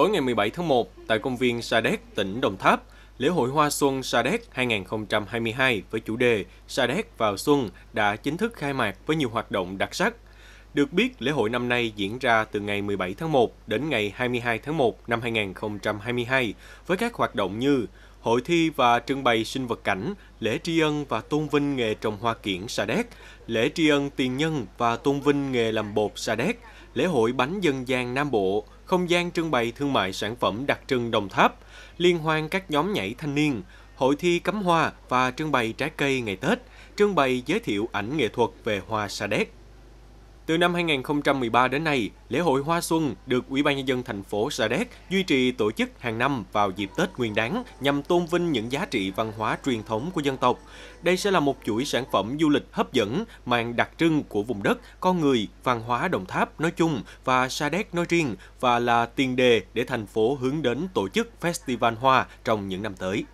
Tối ngày 17 tháng 1, tại công viên Sa Đéc, tỉnh Đồng Tháp, lễ hội Hoa Xuân Sa Đéc 2022 với chủ đề Sa Đéc vào Xuân đã chính thức khai mạc với nhiều hoạt động đặc sắc. Được biết, lễ hội năm nay diễn ra từ ngày 17 tháng 1 đến ngày 22 tháng 1 năm 2022 với các hoạt động như hội thi và trưng bày sinh vật cảnh, lễ tri ân và tôn vinh nghề trồng hoa kiển Sa Đéc, lễ tri ân tiền nhân và tôn vinh nghề làm bột Sa Đéc, lễ hội bánh dân gian Nam Bộ, không gian trưng bày thương mại sản phẩm đặc trưng Đồng Tháp, liên hoan các nhóm nhảy thanh niên, hội thi cắm hoa và trưng bày trái cây ngày Tết, trưng bày giới thiệu ảnh nghệ thuật về hoa sa đéc. Từ năm 2013 đến nay, lễ hội Hoa Xuân được Ủy ban nhân dân thành phố Sa Đéc duy trì tổ chức hàng năm vào dịp Tết Nguyên đán nhằm tôn vinh những giá trị văn hóa truyền thống của dân tộc. Đây sẽ là một chuỗi sản phẩm du lịch hấp dẫn mang đặc trưng của vùng đất, con người, văn hóa Đồng Tháp nói chung và Sa Đéc nói riêng và là tiền đề để thành phố hướng đến tổ chức Festival Hoa trong những năm tới.